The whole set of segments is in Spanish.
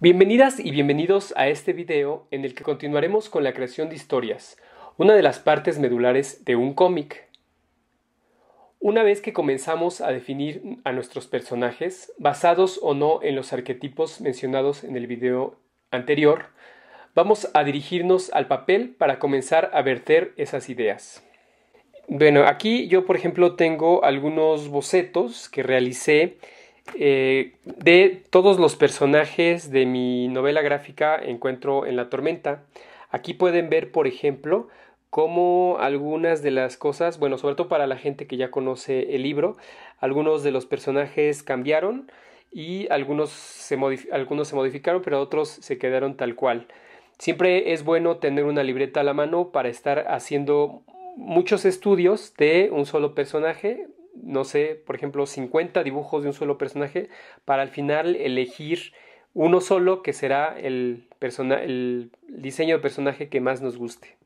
Bienvenidas y bienvenidos a este video en el que continuaremos con la creación de historias, una de las partes medulares de un cómic. Una vez que comenzamos a definir a nuestros personajes, basados o no en los arquetipos mencionados en el video anterior, vamos a dirigirnos al papel para comenzar a verter esas ideas. Bueno, aquí yo por ejemplo tengo algunos bocetos que realicé eh, de todos los personajes de mi novela gráfica Encuentro en la Tormenta. Aquí pueden ver, por ejemplo, cómo algunas de las cosas, bueno, sobre todo para la gente que ya conoce el libro, algunos de los personajes cambiaron y algunos se, algunos se modificaron, pero otros se quedaron tal cual. Siempre es bueno tener una libreta a la mano para estar haciendo muchos estudios de un solo personaje no sé, por ejemplo, 50 dibujos de un solo personaje para al final elegir uno solo que será el, el diseño de personaje que más nos guste.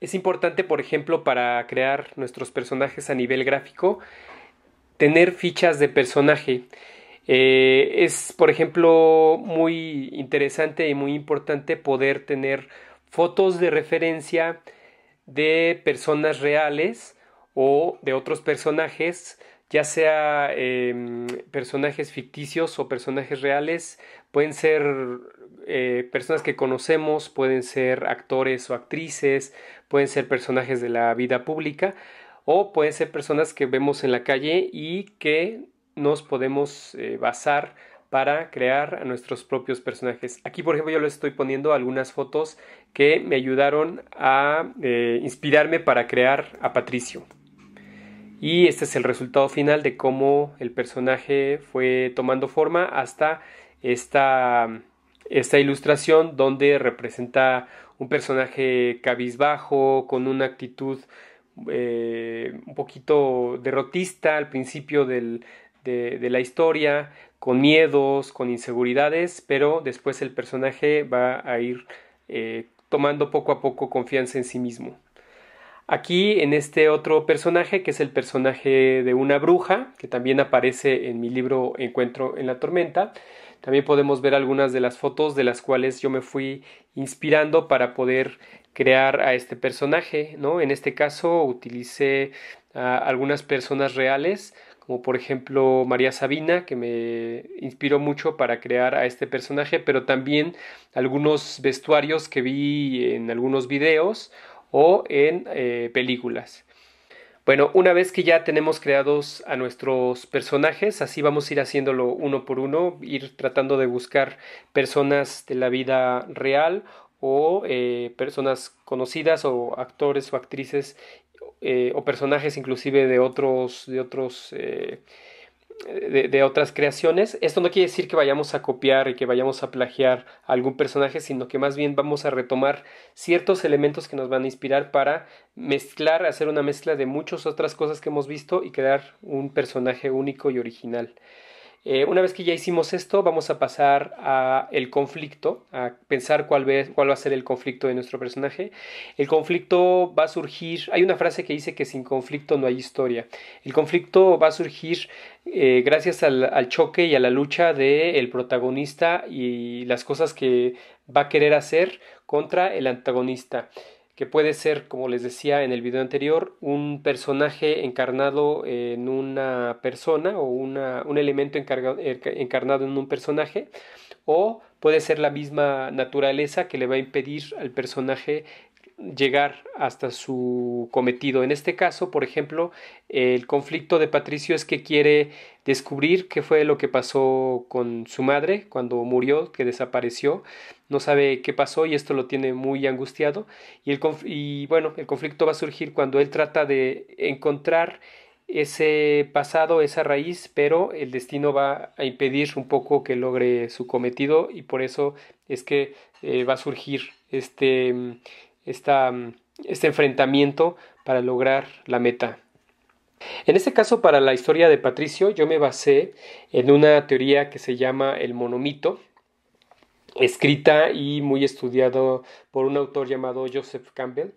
Es importante, por ejemplo, para crear nuestros personajes a nivel gráfico, tener fichas de personaje. Eh, es, por ejemplo, muy interesante y muy importante poder tener fotos de referencia de personas reales o de otros personajes, ya sea em, personajes ficticios o personajes reales, pueden ser eh, personas que conocemos, pueden ser actores o actrices, pueden ser personajes de la vida pública o pueden ser personas que vemos en la calle y que nos podemos eh, basar para crear a nuestros propios personajes. Aquí, por ejemplo, yo les estoy poniendo algunas fotos que me ayudaron a eh, inspirarme para crear a Patricio. Y este es el resultado final de cómo el personaje fue tomando forma hasta esta, ilustración donde representa un personaje cabizbajo, con una actitud eh, un poquito derrotista al principio de, la historia, con miedos, con inseguridades, pero después el personaje va a ir eh, tomando poco a poco confianza en sí mismo. Aquí en este otro personaje, que es el personaje de una bruja, que también aparece en mi libro Encuentro en la Tormenta, también podemos ver algunas de las fotos de las cuales yo me fui inspirando para poder crear a este personaje, ¿no? En este caso utilicé algunas personas reales, como por ejemplo María Sabina, que me inspiró mucho para crear a este personaje, pero también algunos vestuarios que vi en algunos videos o en eh, películas. Bueno, una vez que ya tenemos creados a nuestros personajes, así vamos a ir haciéndolo uno por uno, ir tratando de buscar personas de la vida real o eh, personas conocidas o actores o actrices eh, o personajes inclusive de otros, de otros de, otras creaciones. Esto no quiere decir que vayamos a copiar y que vayamos a plagiar algún personaje, sino que más bien vamos a retomar ciertos elementos que nos van a inspirar para mezclar, hacer una mezcla de muchas otras cosas que hemos visto y crear un personaje único y original. Eh, una vez que ya hicimos esto, vamos a pasar a el conflicto, a pensar cuál, va a ser el conflicto de nuestro personaje. El conflicto va a surgir, hay una frase que dice que sin conflicto no hay historia. El conflicto va a surgir eh, gracias al, choque y a la lucha del protagonista y las cosas que va a querer hacer contra el antagonista que puede ser, como les decía en el video anterior, un personaje encarnado en una persona o un elemento er, encarnado en un personaje, o puede ser la misma naturaleza que le va a impedir al personaje llegar hasta su cometido. En este caso, por ejemplo, el conflicto de Patricio es que quiere descubrir qué fue lo que pasó con su madre cuando murió, que desapareció, no sabe qué pasó y esto lo tiene muy angustiado. Y, el y bueno, el conflicto va a surgir cuando él trata de encontrar ese pasado, esa raíz, pero el destino va a impedir un poco que logre su cometido y por eso es que eh, va a surgir este Mm, este enfrentamiento para lograr la meta. En este caso, para la historia de Patricio, yo me basé en una teoría que se llama el monomito, escrita y muy estudiado por un autor llamado Joseph Campbell,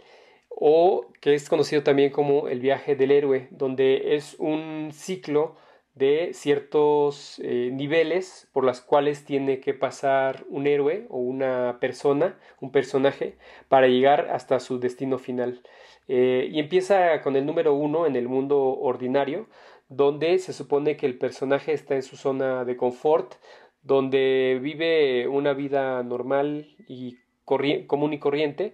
o que es conocido también como el viaje del héroe, donde es un ciclo de ciertos eh, niveles por las cuales tiene que pasar un héroe o una persona, un personaje, para llegar hasta su destino final. Eh, y empieza con el número uno en el mundo ordinario, donde se supone que el personaje está en su zona de confort, donde vive una vida normal y común y corriente,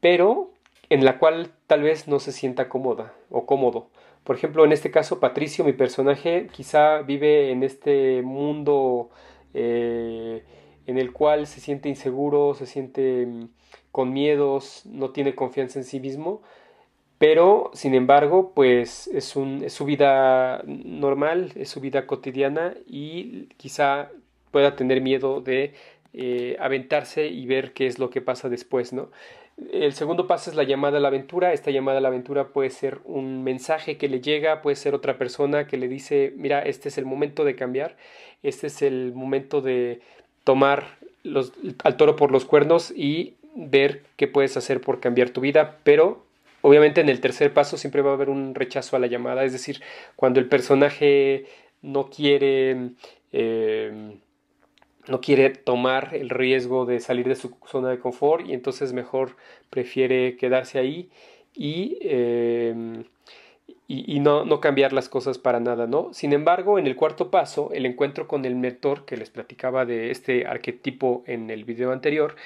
pero en la cual tal vez no se sienta cómoda o cómodo. Por ejemplo, en este caso, Patricio, mi personaje, quizá vive en este mundo eh, en el cual se siente inseguro, se siente mm, con miedos, no tiene confianza en sí mismo, pero sin embargo, pues es, su vida normal, es su vida cotidiana y quizá pueda tener miedo de eh, aventarse y ver qué es lo que pasa después, ¿no? El segundo paso es la llamada a la aventura. Esta llamada a la aventura puede ser un mensaje que le llega, puede ser otra persona que le dice, mira, este es el momento de cambiar, este es el momento de tomar los, al toro por los cuernos y ver qué puedes hacer por cambiar tu vida, pero obviamente en el tercer paso siempre va a haber un rechazo a la llamada, es decir, cuando el personaje no quiere... Em, no quiere tomar el riesgo de salir de su zona de confort y entonces mejor prefiere quedarse ahí em, y, y, no, no, cambiar las cosas para nada, ¿no? Sin embargo, en el cuarto paso, el encuentro con el mentor que les platicaba de este arquetipo en el video anterior,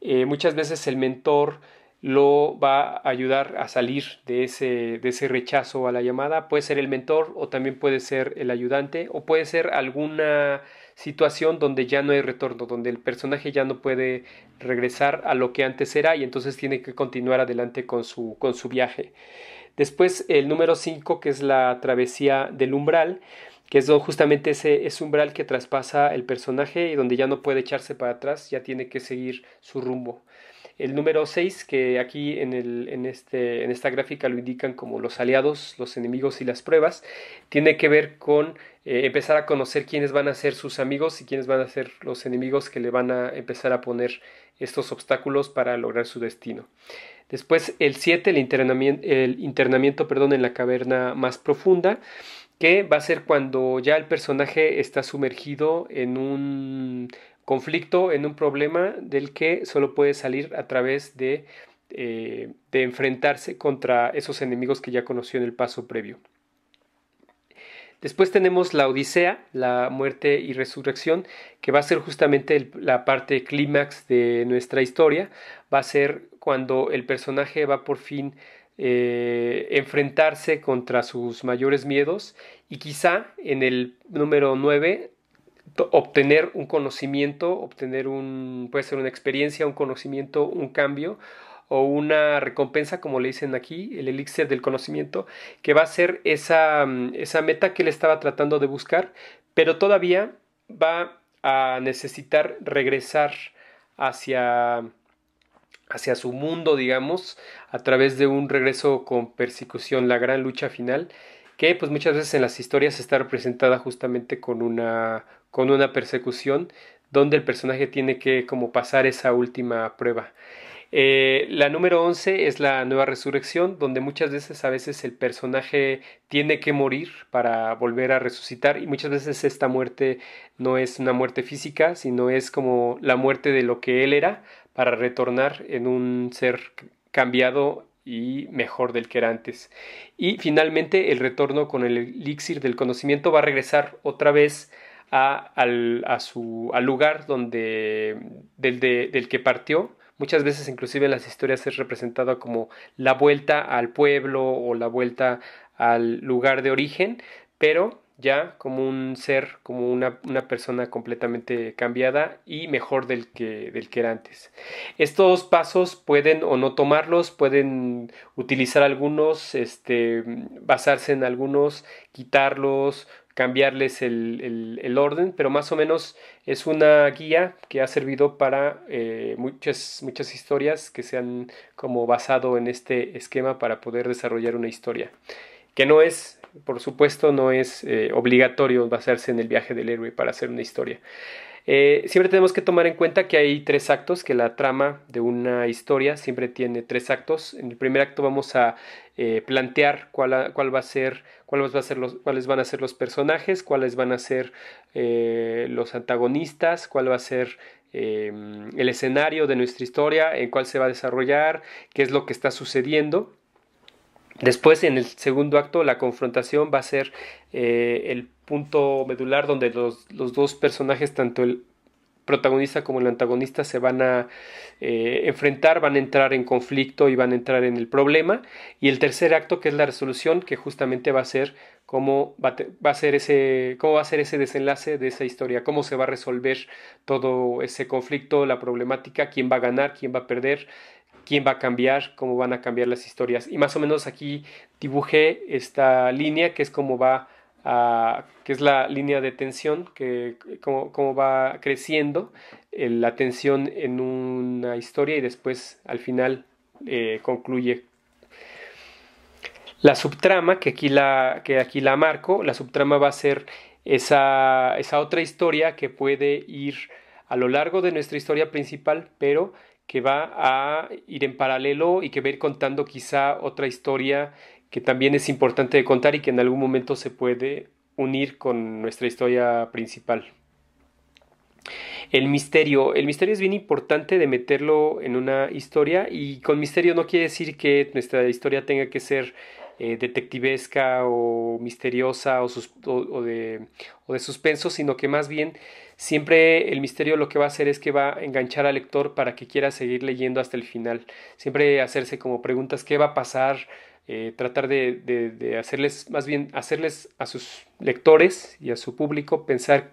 eh, muchas veces el mentor lo va a ayudar a salir de ese, de ese rechazo a la llamada. Puede ser el mentor o también puede ser el ayudante o puede ser alguna situación donde ya no hay retorno, donde el personaje ya no puede regresar a lo que antes era y entonces tiene que continuar adelante con su, con su viaje. Después el número 5 que es la travesía del umbral que es justamente ese, umbral que traspasa el personaje y donde ya no puede echarse para atrás, ya tiene que seguir su rumbo. El número 6, que aquí en, este, en esta gráfica lo indican como los aliados, los enemigos y las pruebas, tiene que ver con eh, empezar a conocer quiénes van a ser sus amigos y quiénes van a ser los enemigos que le van a empezar a poner estos obstáculos para lograr su destino. Después el 7, el internamiento, el internamiento perdón, en la caverna más profunda que va a ser cuando ya el personaje está sumergido en un conflicto, en un problema del que solo puede salir a través de, eh, de enfrentarse contra esos enemigos que ya conoció en el paso previo. Después tenemos la Odisea, la muerte y resurrección, que va a ser justamente la parte clímax de nuestra historia. Va a ser cuando el personaje va por fin eh, enfrentarse contra sus mayores miedos y quizá en el número 9 obtener un conocimiento, obtener un, puede ser una experiencia, un conocimiento, un cambio o una recompensa, como le dicen aquí, el elixir del conocimiento, que va a ser esa, mm, esa meta que él estaba tratando de buscar, pero todavía va a necesitar regresar hacia hacia su mundo, digamos, a través de un regreso con persecución, la gran lucha final, que pues muchas veces en las historias está representada justamente con una, con una persecución donde el personaje tiene que como pasar esa última prueba. Eh, la número 11 es la nueva resurrección, donde muchas veces a veces el personaje tiene que morir para volver a resucitar y muchas veces esta muerte no es una muerte física, sino es como la muerte de lo que él era para retornar en un ser cambiado y mejor del que era antes. Y finalmente el retorno con el elixir del conocimiento va a regresar otra vez a, al, su, lugar donde, del, que partió, Muchas veces inclusive en las historias es representado como la vuelta al pueblo o la vuelta al lugar de origen, pero ya como un ser, como una, persona completamente cambiada y mejor del que, del que era antes. Estos pasos pueden o no tomarlos, pueden utilizar algunos, este, basarse en algunos, quitarlos, cambiarles el, orden, pero más o menos es una guía que ha servido para eh, muchas, muchas historias que se han como basado en este esquema para poder desarrollar una historia, que no es por supuesto, no es eh, obligatorio basarse en el viaje del héroe para hacer una historia. Eh, siempre tenemos que tomar en cuenta que hay tres actos, que la trama de una historia siempre tiene tres actos. En el primer acto vamos a eh, plantear cuál, va a ser, cuáles, van a ser los personajes, cuáles van a ser los antagonistas, cuál va a ser em, el escenario de nuestra historia, en cuál se va a desarrollar, qué es lo que está sucediendo. Después, en el segundo acto, la confrontación va a ser eh, el punto medular donde los, los, dos personajes, tanto el protagonista como el antagonista, se van a eh, enfrentar, van a entrar en conflicto y van a entrar en el problema. Y el tercer acto, que es la resolución, que justamente va a ser cómo va, a ser ese, cómo va a ser ese desenlace de esa historia, cómo se va a resolver todo ese conflicto, la problemática, quién va a ganar, quién va a perder, quién va a cambiar, cómo van a cambiar las historias. Y más o menos aquí dibujé esta línea que es cómo va que es la línea de tensión, que cómo, cómo va creciendo eh, la tensión en una historia y después al final eh, concluye. La subtrama, que aquí la, que aquí la marco, la subtrama va a ser esa, esa otra historia que puede ir a lo largo de nuestra historia principal, pero que va a ir en paralelo y que va a ir contando quizá otra historia que también es importante de contar y que en algún momento se puede unir con nuestra historia principal. El misterio. El misterio es bien importante de meterlo en una historia y con misterio no quiere decir que nuestra historia tenga que ser eh, detectivesca o misteriosa o, de, o, de, suspenso, sino que más bien siempre el misterio lo que va a hacer es que va a enganchar al lector para que quiera seguir leyendo hasta el final. Siempre hacerse como preguntas, ¿qué va a pasar? Eh, tratar de hacerles, más bien hacerles a sus lectores y a su público pensar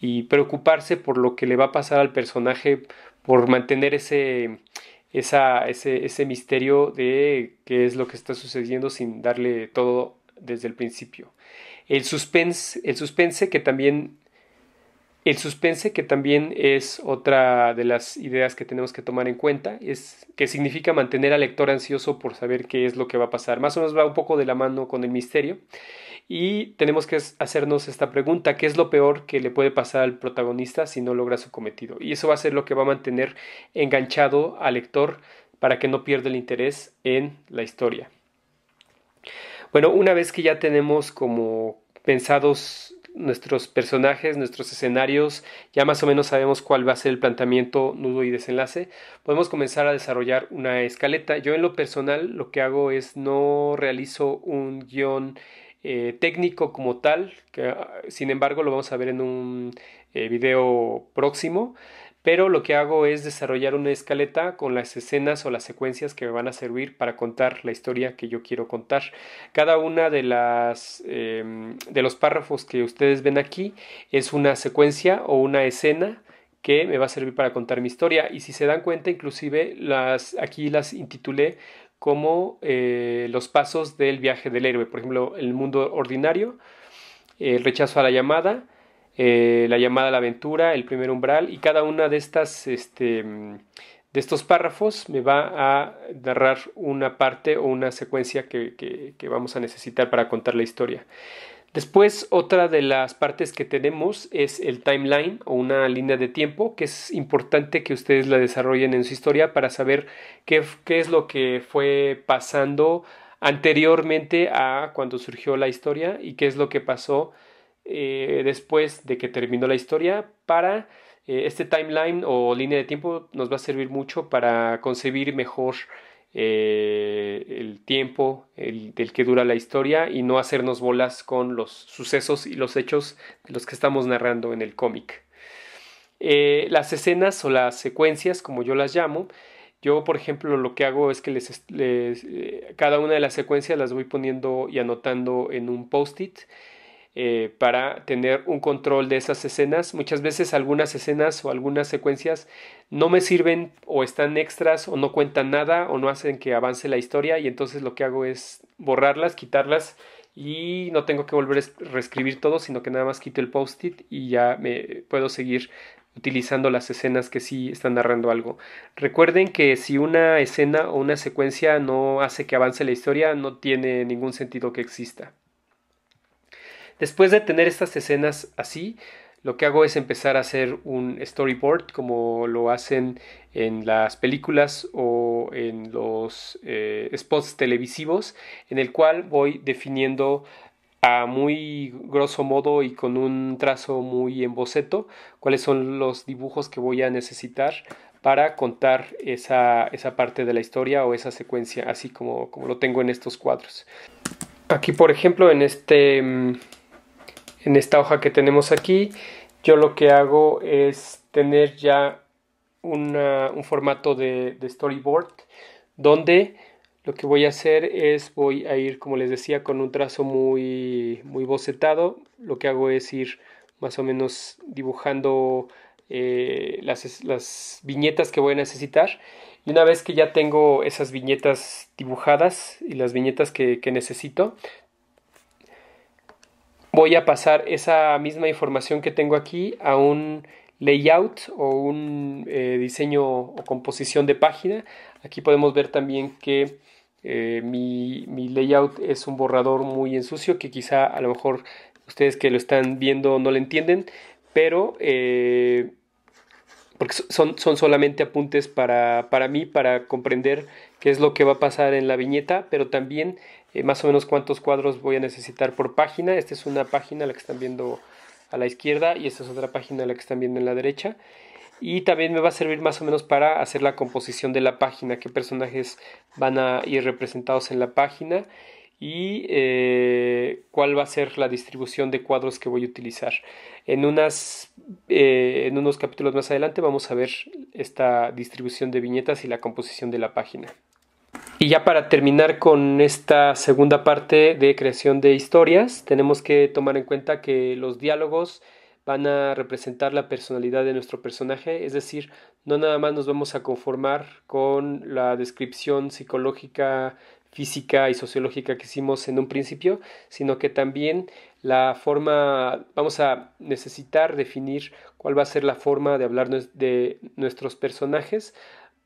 y preocuparse por lo que le va a pasar al personaje, por mantener ese esa, ese, misterio de qué es lo que está sucediendo sin darle todo desde el principio. El suspense, el suspense que también el suspense, que también es otra de las ideas que tenemos que tomar en cuenta, es que significa mantener al lector ansioso por saber qué es lo que va a pasar. Más o menos va un poco de la mano con el misterio. Y tenemos que hacernos esta pregunta, ¿qué es lo peor que le puede pasar al protagonista si no logra su cometido? Y eso va a ser lo que va a mantener enganchado al lector para que no pierda el interés en la historia. Bueno, una vez que ya tenemos como pensados nuestros personajes, nuestros escenarios, ya más o menos sabemos cuál va a ser el planteamiento, nudo y desenlace, podemos comenzar a desarrollar una escaleta. Yo en lo personal lo que hago es no realizo un guión eh, técnico como tal, que ah, sin embargo lo vamos a ver en un eh, video próximo, pero lo que hago es desarrollar una escaleta con las escenas o las secuencias que me van a servir para contar la historia que yo quiero contar. Cada una de las em, de los párrafos que ustedes ven aquí es una secuencia o una escena que me va a servir para contar mi historia y si se dan cuenta inclusive las aquí las intitulé como eh, los pasos del viaje del héroe, por ejemplo, el mundo ordinario, el rechazo a la llamada, eh, la llamada a la aventura, el primer umbral, y cada una de estas, este, mm, de estos párrafos me va a narrar una parte o una secuencia que vamos a necesitar para contar la historia. Después, otra de las partes que tenemos es el timeline o una línea de tiempo, que es importante que ustedes la desarrollen en su historia para saber qué, qué es lo que fue pasando anteriormente a cuando surgió la historia y qué es lo que pasó eh, después de que terminó la historia para eh, este timeline o línea de tiempo nos va a servir mucho para concebir mejor eh, el tiempo el, del que dura la historia y no hacernos bolas con los sucesos y los hechos de los que estamos narrando en el cómic. Eh, las escenas o las secuencias, como yo las llamo, yo por ejemplo lo que hago es que les, eh, cada una de las secuencias las voy poniendo y anotando en un post-it eh, para tener un control de esas escenas. Muchas veces algunas escenas o algunas secuencias no me sirven o están extras o no cuentan nada o no hacen que avance la historia y entonces lo que hago es borrarlas, quitarlas y no tengo que volver a reescribir todo, sino que nada más quito el post-it y ya me puedo seguir utilizando las escenas que sí están narrando algo. Recuerden que si una escena o una secuencia no hace que avance la historia, no tiene ningún sentido que exista. Después de tener estas escenas así, lo que hago es empezar a hacer un storyboard como lo hacen en las películas o en los eh, spots televisivos, en el cual voy definiendo a muy grosso modo y con un trazo muy en boceto cuáles son los dibujos que voy a necesitar para contar esa, parte de la historia o esa secuencia, así como, como lo tengo en estos cuadros. Aquí, por ejemplo, en este... Mm, en esta hoja que tenemos aquí, yo lo que hago es tener ya un formato de, storyboard donde lo que voy a hacer es voy a ir como les decía con un trazo muy muy bocetado lo que hago es ir más o menos dibujando eh, las, viñetas que voy a necesitar y una vez que ya tengo esas viñetas dibujadas y las viñetas que necesito voy a pasar esa misma información que tengo aquí a un layout o un eh, diseño o composición de página. Aquí podemos ver también que eh, mi, layout es un borrador muy en sucio que quizá a lo mejor ustedes que lo están viendo no lo entienden, pero eh, porque son, son, solamente apuntes para, para mí, para comprender qué es lo que va a pasar en la viñeta, pero también eh, más o menos cuántos cuadros voy a necesitar por página. Esta es una página, la que están viendo a la izquierda, y esta es otra página, la que están viendo en la derecha. Y también me va a servir más o menos para hacer la composición de la página, qué personajes van a ir representados en la página y eh, cuál va a ser la distribución de cuadros que voy a utilizar. En, eh, en unos capítulos más adelante vamos a ver esta distribución de viñetas y la composición de la página. Y ya para terminar con esta segunda parte de creación de historias, tenemos que tomar en cuenta que los diálogos van a representar la personalidad de nuestro personaje, es decir, no nada más nos vamos a conformar con la descripción psicológica, física y sociológica que hicimos en un principio, sino que también la forma, vamos a necesitar definir cuál va a ser la forma de hablar de nuestros personajes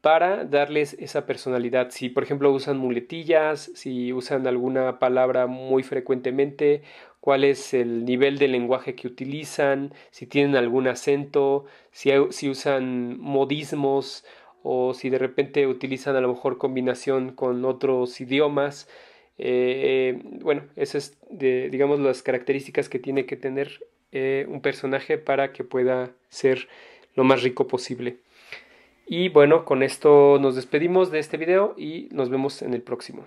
para darles esa personalidad. Si por ejemplo usan muletillas, si usan alguna palabra muy frecuentemente, cuál es el nivel de lenguaje que utilizan, si tienen algún acento, si, usan modismos o si de repente utilizan a lo mejor combinación con otros idiomas. Eh, bueno, esas es, digamos, las características que tiene que tener eh, un personaje para que pueda ser lo más rico posible. Y bueno, con esto nos despedimos de este video y nos vemos en el próximo.